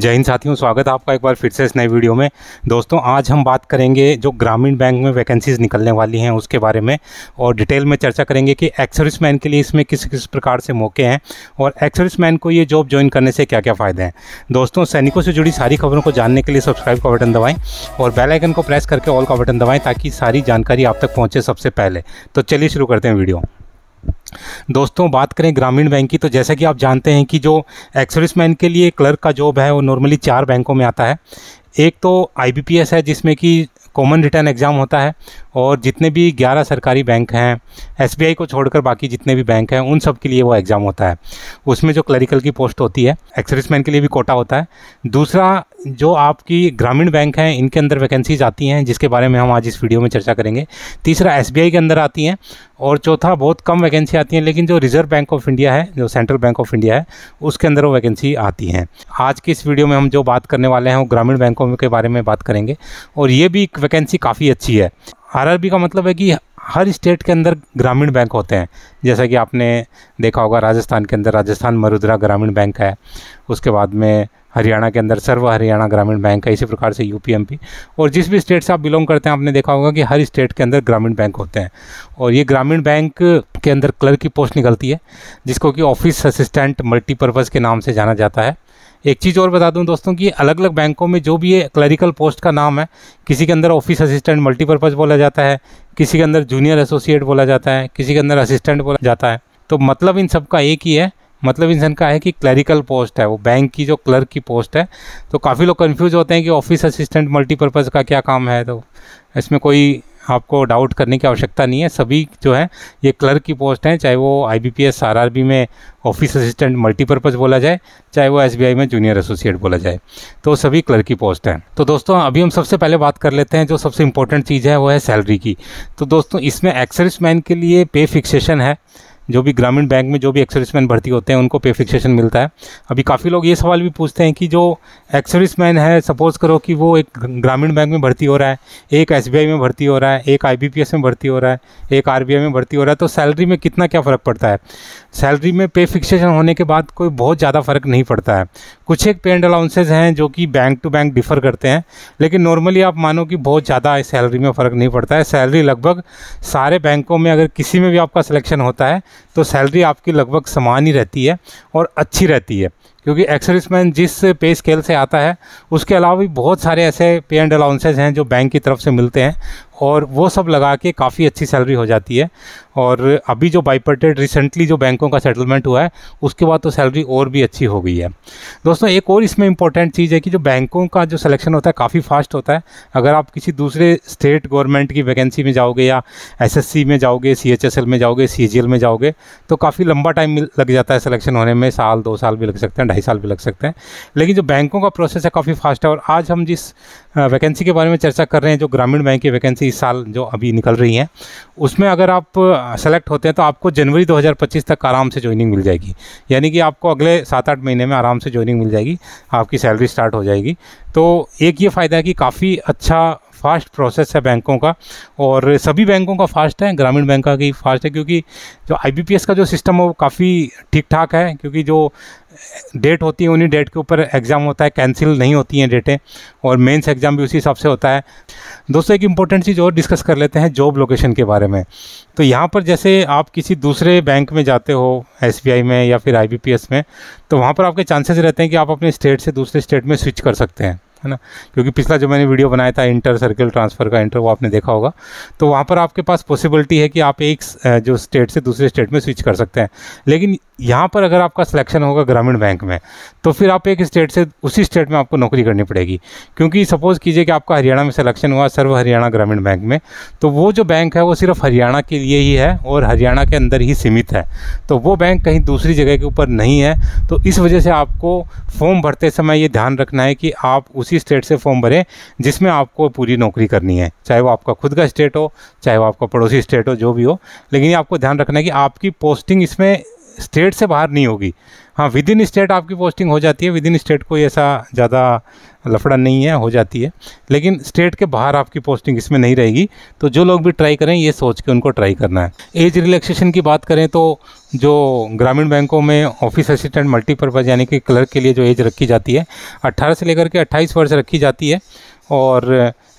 जय हिंद साथियों स्वागत है आपका एक बार फिर से इस नए वीडियो में दोस्तों आज हम बात करेंगे जो ग्रामीण बैंक में वैकेंसीज़ निकलने वाली हैं उसके बारे में और डिटेल में चर्चा करेंगे कि एक्सर्विस मैन के लिए इसमें किस किस प्रकार से मौके हैं और एक्सर्विस मैन को ये जॉब ज्वाइन करने से क्या क्या फ़ायदे हैं दोस्तों सैनिकों से जुड़ी सारी खबरों को जानने के लिए सब्सक्राइब का बटन दबाएँ और बेलाइकन को प्रेस करके ऑल का बटन दबाएँ ताकि सारी जानकारी आप तक पहुँचे सबसे पहले तो चलिए शुरू करते हैं वीडियो दोस्तों बात करें ग्रामीण बैंक की तो जैसा कि आप जानते हैं कि जो एक्सरिस मैन के लिए क्लर्क का जॉब है वो नॉर्मली चार बैंकों में आता है एक तो आई है जिसमें कि कॉमन रिटर्न एग्ज़ाम होता है और जितने भी ग्यारह सरकारी बैंक हैं एसबीआई को छोड़कर बाकी जितने भी बैंक हैं उन सब के लिए वो एग्ज़ाम होता है उसमें जो क्लरिकल की पोस्ट होती है एक्सर्विसमैन के लिए भी कोटा होता है दूसरा जो आपकी ग्रामीण बैंक हैं इनके अंदर वैकेंसीज आती हैं जिसके बारे में हम आज इस वीडियो में चर्चा करेंगे तीसरा एस के अंदर आती हैं और चौथा बहुत कम वैकेंसी आती हैं लेकिन जो रिजर्व बैंक ऑफ इंडिया है जो सेंट्रल बैंक ऑफ इंडिया है उसके अंदर वो वैकेंसी आती हैं आज की इस वीडियो में हम जो बात करने वाले हैं वो ग्रामीण बैंकों के बारे में बात करेंगे और ये भी एक वैकेंसी काफ़ी अच्छी है आरआरबी का मतलब है कि हर स्टेट के अंदर ग्रामीण बैंक होते हैं जैसा कि आपने देखा होगा राजस्थान के अंदर राजस्थान मरुद्रा ग्रामीण बैंक है उसके बाद में हरियाणा के अंदर सर्व हरियाणा ग्रामीण बैंक है इसी प्रकार से यू पी और जिस भी स्टेट से आप बिलोंग करते हैं आपने देखा होगा कि हर स्टेट के अंदर ग्रामीण बैंक होते हैं और ये ग्रामीण बैंक के अंदर क्लर्क की पोस्ट निकलती है जिसको कि ऑफिस असिस्टेंट मल्टीपर्पज़ के नाम से जाना जाता है एक चीज़ और बता दूं दोस्तों कि अलग अलग बैंकों में जो भी ये क्लरिकल पोस्ट का नाम है किसी के अंदर ऑफिस असिस्टेंट मल्टीपर्पज़ बोला जाता है किसी के अंदर जूनियर एसोसिएट बोला जाता है किसी के अंदर असिस्टेंट बोला जाता है तो मतलब इन सब का एक ही है मतलब सब का है कि क्लरिकल पोस्ट है वो बैंक की जो क्लर्क की पोस्ट है तो काफ़ी लोग कन्फ्यूज होते हैं कि ऑफिस असिस्टेंट मल्टीपर्पज़ का क्या काम है तो इसमें कोई आपको डाउट करने की आवश्यकता नहीं है सभी जो है ये क्लर्क की पोस्ट हैं चाहे वो आई बी पी में ऑफिस असिस्टेंट मल्टीपर्पज़ बोला जाए चाहे वो एस में जूनियर एसोसिएट बोला जाए तो सभी क्लर्क की पोस्ट हैं तो दोस्तों अभी हम सबसे पहले बात कर लेते हैं जो सबसे इंपॉर्टेंट चीज़ है वो है सैलरी की तो दोस्तों इसमें एक्सर्स मैन के लिए पे फिक्सेशन है जो भी ग्रामीण बैंक में जो भी एक्सर्विसमैन भर्ती होते हैं उनको पे फिक्सेशन मिलता है अभी काफ़ी लोग ये सवाल भी पूछते हैं कि जो एक्सर्विसमैन है सपोज़ करो कि वो एक ग्रामीण बैंक में भर्ती हो रहा है एक एस में भर्ती हो रहा है एक आई में भर्ती हो रहा है एक आर में भर्ती हो रहा है तो सैलरी में कितना क्या फ़र्क पड़ता है सैलरी में पे फिक्सेशन होने के बाद कोई बहुत ज़्यादा फ़र्क नहीं पड़ता है कुछ एक पेंड अलाउंसेज हैं जो कि बैंक टू बैंक डिफ़र करते हैं लेकिन नॉर्मली आप मानो कि बहुत ज़्यादा सैलरी में फ़र्क नहीं पड़ता है सैलरी लगभग सारे बैंकों में अगर किसी में भी आपका सिलेक्शन होता है तो सैलरी आपकी लगभग समान ही रहती है और अच्छी रहती है क्योंकि एक्सरिसमैन जिस पे स्केल से आता है उसके अलावा भी बहुत सारे ऐसे पे एंड अलाउंसेज हैं जो बैंक की तरफ से मिलते हैं और वो सब लगा के काफ़ी अच्छी सैलरी हो जाती है और अभी जो बाइपर्टेड रिसेंटली जो बैंकों का सेटलमेंट हुआ है उसके बाद तो सैलरी और भी अच्छी हो गई है दोस्तों एक और इसमें इंपॉर्टेंट चीज़ है कि जो बैंकों का जो सिलेक्शन होता है काफ़ी फास्ट होता है अगर आप किसी दूसरे स्टेट गवर्नमेंट की वैकेंसी में जाओगे या एस में जाओगे सी में जाओगे सी में जाओगे तो काफ़ी लंबा टाइम लग जाता है सिलेक्शन होने में साल दो साल भी लग सकते हैं ढाई साल भी लग सकते हैं लेकिन जो बैंकों का प्रोसेस है काफ़ी फास्ट है और आज हम जिस वैकेंसी के बारे में चर्चा कर रहे हैं जो ग्रामीण बैंक की वैकेंसी इस साल जो अभी निकल रही हैं उसमें अगर आप सेलेक्ट होते हैं तो आपको जनवरी 2025 तक आराम से ज्वाइनिंग मिल जाएगी यानी कि आपको अगले सात आठ महीने में आराम से ज्वाइनिंग मिल जाएगी आपकी सैलरी स्टार्ट हो जाएगी तो एक ये फ़ायदा है कि काफ़ी अच्छा फास्ट प्रोसेस है बैंकों का और सभी बैंकों का फास्ट है ग्रामीण बैंक का भी फास्ट है क्योंकि जो आई का जो सिस्टम है वो काफ़ी ठीक ठाक है क्योंकि जो डेट होती है उन्हीं डेट के ऊपर एग्ज़ाम होता है कैंसिल नहीं होती हैं डेटें और मेंस एग्ज़ाम भी उसी हिसाब से होता है दोस्तों एक इंपॉर्टेंट चीज़ और डिस्कस कर लेते हैं जॉब लोकेशन के बारे में तो यहाँ पर जैसे आप किसी दूसरे बैंक में जाते हो एस में या फिर आई में तो वहाँ पर आपके चांसेस रहते हैं कि आप अपने स्टेट से दूसरे स्टेट में स्विच कर सकते हैं है ना क्योंकि पिछला जो मैंने वीडियो बनाया था इंटर सर्कल ट्रांसफ़र का इंटर वो आपने देखा होगा तो वहाँ पर आपके पास पॉसिबिलिटी है कि आप एक जो स्टेट से दूसरे स्टेट में स्विच कर सकते हैं लेकिन यहाँ पर अगर आपका सिलेक्शन होगा ग्रामीण बैंक में तो फिर आप एक स्टेट से उसी स्टेट में आपको नौकरी करनी पड़ेगी क्योंकि सपोज़ कीजिए कि आपका हरियाणा में सिलेक्शन हुआ सर्व हरियाणा ग्रामीण बैंक में तो वो जो बैंक है वो सिर्फ हरियाणा के लिए ही है और हरियाणा के अंदर ही सीमित है तो वो बैंक कहीं दूसरी जगह के ऊपर नहीं है तो इस वजह से आपको फॉर्म भरते समय ये ध्यान रखना है कि आप उस उसी स्टेट से फॉर्म भरें जिसमें आपको पूरी नौकरी करनी है चाहे वो आपका खुद का स्टेट हो चाहे वो आपका पड़ोसी स्टेट हो जो भी हो लेकिन ये आपको ध्यान रखना है कि आपकी पोस्टिंग इसमें स्टेट से बाहर नहीं होगी हाँ विद इन स्टेट आपकी पोस्टिंग हो जाती है विद इन स्टेट कोई ऐसा ज़्यादा लफड़ा नहीं है हो जाती है लेकिन स्टेट के बाहर आपकी पोस्टिंग इसमें नहीं रहेगी तो जो लोग भी ट्राई करें ये सोच के उनको ट्राई करना है एज रिलैक्सेशन की बात करें तो जो ग्रामीण बैंकों में ऑफिस असिस्टेंट मल्टीपर्पज़ यानी कि क्लर्क के लिए जो एज रखी जाती है अट्ठारह से लेकर के अट्ठाईस वर्ष रखी जाती है और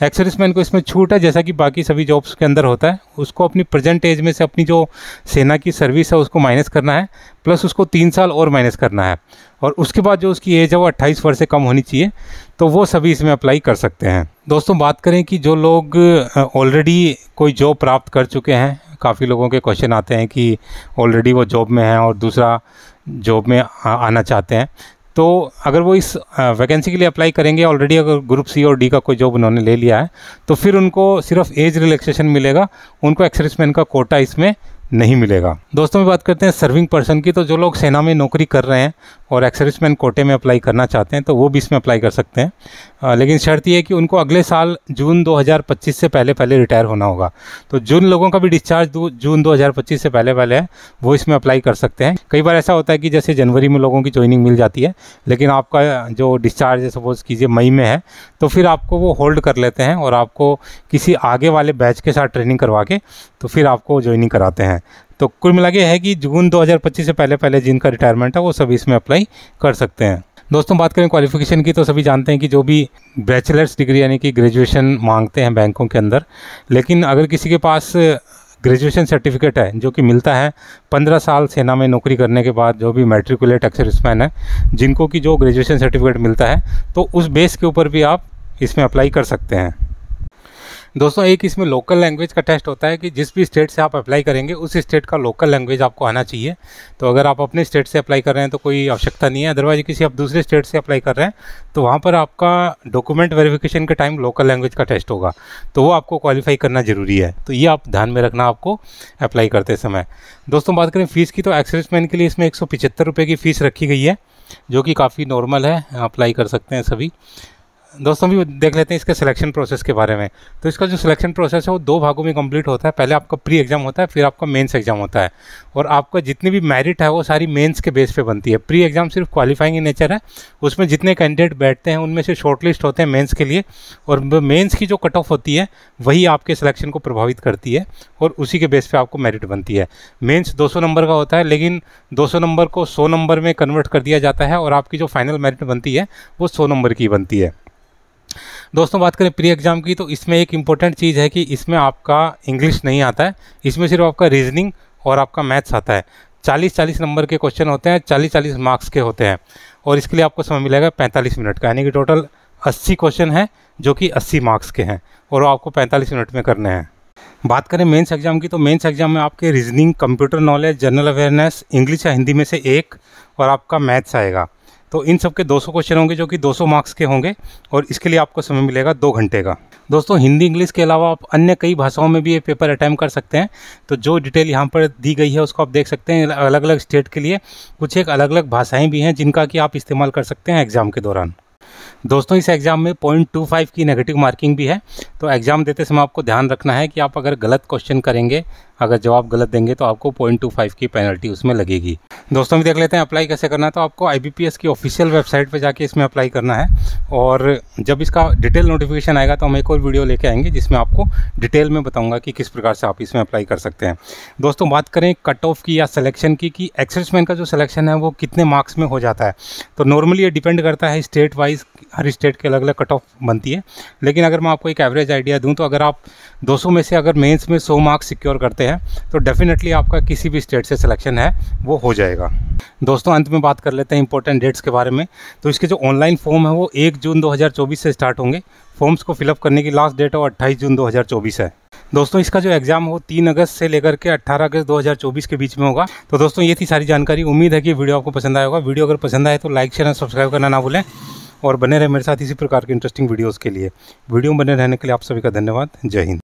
एक्सर्विस को इसमें छूट है जैसा कि बाकी सभी जॉब्स के अंदर होता है उसको अपनी प्रेजेंट एज में से अपनी जो सेना की सर्विस है उसको माइनस करना है प्लस उसको तीन साल और माइनस करना है और उसके बाद जो उसकी एज है वो अट्ठाईस वर्ष से कम होनी चाहिए तो वो सभी इसमें अप्लाई कर सकते हैं दोस्तों बात करें कि जो लोग ऑलरेडी कोई जॉब प्राप्त कर चुके हैं काफ़ी लोगों के क्वेश्चन आते हैं कि ऑलरेडी वो जॉब में हैं और दूसरा जॉब में आना चाहते हैं तो अगर वो इस वैकेंसी के लिए अप्लाई करेंगे ऑलरेडी अगर ग्रुप सी और डी का कोई जॉब उन्होंने ले लिया है तो फिर उनको सिर्फ एज रिलैक्सेशन मिलेगा उनको एक्सरिसमैन का कोटा इसमें नहीं मिलेगा दोस्तों में बात करते हैं सर्विंग पर्सन की तो जो लोग सेना में नौकरी कर रहे हैं और एक्सर्विसमैन कोटे में अप्लाई करना चाहते हैं तो वो भी इसमें अप्लाई कर सकते हैं आ, लेकिन शर्त यह है कि उनको अगले साल जून 2025 से पहले पहले रिटायर होना होगा तो जिन लोगों का भी डिस्चार्ज जून 2025 से पहले पहले है वो इसमें अप्लाई कर सकते हैं कई बार ऐसा होता है कि जैसे जनवरी में लोगों की ज्वाइनिंग मिल जाती है लेकिन आपका जो डिस्चार्ज है सपोज़ कीजिए मई में है तो फिर आपको वो होल्ड कर लेते हैं और आपको किसी आगे वाले बैच के साथ ट्रेनिंग करवा के तो फिर आपको ज्वाइनिंग कराते हैं तो कुल मिला है कि जून 2025 से पहले पहले जिनका रिटायरमेंट है वो सभी इसमें अप्लाई कर सकते हैं दोस्तों बात करें क्वालिफिकेशन की तो सभी जानते हैं कि जो भी बैचलर्स डिग्री यानी कि ग्रेजुएशन मांगते हैं बैंकों के अंदर लेकिन अगर किसी के पास ग्रेजुएशन सर्टिफिकेट है जो कि मिलता है पंद्रह साल सेना में नौकरी करने के बाद जो भी मेट्रिकुलेट एक्सर्विसमैन है जिनको कि जो ग्रेजुएशन सर्टिफिकेट मिलता है तो उस बेस के ऊपर भी आप इसमें अप्लाई कर सकते हैं दोस्तों एक इसमें लोकल लैंग्वेज का टेस्ट होता है कि जिस भी स्टेट से आप अप्लाई करेंगे उस स्टेट का लोकल लैंग्वेज आपको आना चाहिए तो अगर आप अपने स्टेट से अप्लाई कर रहे हैं तो कोई आवश्यकता नहीं है अदरवाइज किसी आप दूसरे स्टेट से अप्लाई कर रहे हैं तो वहाँ पर आपका डॉक्यूमेंट वेरीफिकेशन के टाइम लोकल लैंग्वेज का टेस्ट होगा तो वो आपको क्वालिफाई करना ज़रूरी है तो ये आप ध्यान में रखना आपको अप्लाई करते समय दोस्तों बात करें फ़ीस की तो मैन के लिए इसमें एक सौ की फ़ीस रखी गई है जो कि काफ़ी नॉर्मल है अप्लाई कर सकते हैं सभी दोस्तों भी देख लेते हैं इसके सिलेक्शन प्रोसेस के बारे में तो इसका जो सिलेक्शन प्रोसेस है वो दो भागों में कंप्लीट होता है पहले आपका प्री एग्ज़ाम होता है फिर आपका मेंस एग्ज़ाम होता है और आपका जितनी भी मेरिट है वो सारी मेंस के बेस पे बनती है प्री एग्ज़ाम सिर्फ क्वालिफाइंग इन नेचर है उसमें जितने कैंडिडेट बैठते हैं उनमें से शॉर्टलिस्ट लिस्ट होते हैं मेन्स के लिए और मेन्स की जो कट ऑफ होती है वही आपके सिलेक्शन को प्रभावित करती है और उसी के बेस पर आपको मेरिट बनती है मेन्स दो नंबर का होता है लेकिन दो नंबर को सौ नंबर में कन्वर्ट कर दिया जाता है और आपकी जो फाइनल मेरिट बनती है वो सौ नंबर की बनती है दोस्तों बात करें प्री एग्ज़ाम की तो इसमें एक इम्पॉर्टेंट चीज़ है कि इसमें आपका इंग्लिश नहीं आता है इसमें सिर्फ आपका रीजनिंग और आपका मैथ्स आता है चालीस चालीस नंबर के क्वेश्चन होते हैं चालीस चालीस मार्क्स के होते हैं और इसके लिए आपको समय मिलेगा पैंतालीस मिनट का यानी कि टोटल अस्सी क्वेश्चन हैं जो कि अस्सी मार्क्स के हैं और वो आपको पैंतालीस मिनट में करने हैं बात करें मेंस एग्जाम की तो मेंस एग्जाम में आपके reasoning computer knowledge general awareness English या हिंदी में से एक और आपका मैथ्स आएगा तो इन सब के 200 क्वेश्चन होंगे जो कि 200 मार्क्स के होंगे और इसके लिए आपको समय मिलेगा दो घंटे का दोस्तों हिंदी इंग्लिश के अलावा आप अन्य कई भाषाओं में भी ये पेपर अटैम्प कर सकते हैं तो जो डिटेल यहाँ पर दी गई है उसको आप देख सकते हैं अलग अलग स्टेट के लिए कुछ एक अलग अलग भाषाएँ भी हैं जिनका कि आप इस्तेमाल कर सकते हैं एग्ज़ाम के दौरान दोस्तों इस एग्ज़ाम में पॉइंट टू फाइव की नेगेटिव मार्किंग भी है तो एग्ज़ाम देते समय आपको ध्यान रखना है कि आप अगर गलत क्वेश्चन करेंगे अगर जवाब गलत देंगे तो आपको पॉइंट टू फाइव की पेनल्टी उसमें लगेगी दोस्तों भी देख लेते हैं अप्लाई कैसे करना है तो आपको आई की ऑफिशियल वेबसाइट पर जाके इसमें अप्लाई करना है और जब इसका डिटेल नोटिफिकेशन आएगा तो हम एक और वीडियो लेके आएंगे जिसमें आपको डिटेल में बताऊँगा कि किस प्रकार से आप इसमें अप्लाई कर सकते हैं दोस्तों बात करें कट ऑफ की या सिलेक्शन की कि एक्सेसमैन का जो सिलेक्शन है वो कितने मार्क्स में हो जाता है तो नॉर्मली ये डिपेंड करता है स्टेट वाइज हर स्टेट के अलग अलग कट ऑफ बनती है लेकिन अगर मैं आपको एक एवरेज आइडिया दूँ तो अगर आप दो में से अगर मेन्स में सौ मार्क्स सिक्योर करते हैं हैं तो डेफ़िनेटली आपका किसी भी स्टेट से सिलेक्शन है वो हो जाएगा दोस्तों अंत में बात कर लेते हैं इंपॉर्टेंट डेट्स के बारे में तो इसके जो ऑनलाइन फॉर्म है वो एक जून 2024 से स्टार्ट होंगे फॉर्म्स को फिलअप करने की लास्ट डेट है अट्ठाईस जून दो है दोस्तों इसका जो एग्ज़ाम हो तीन अगस्त से लेकर के 18 अगस्त 2024 के बीच में होगा तो दोस्तों ये थी सारी जानकारी उम्मीद है कि वीडियो आपको पसंद आएगा वीडियो अगर पसंद आए तो लाइक शेयर और सब्सक्राइब करना ना भूलें और बने रहे मेरे साथ इसी प्रकार के इंटरेस्टिंग वीडियोज़ के लिए वीडियो बने रहने के लिए आप सभी का धन्यवाद जय हिंद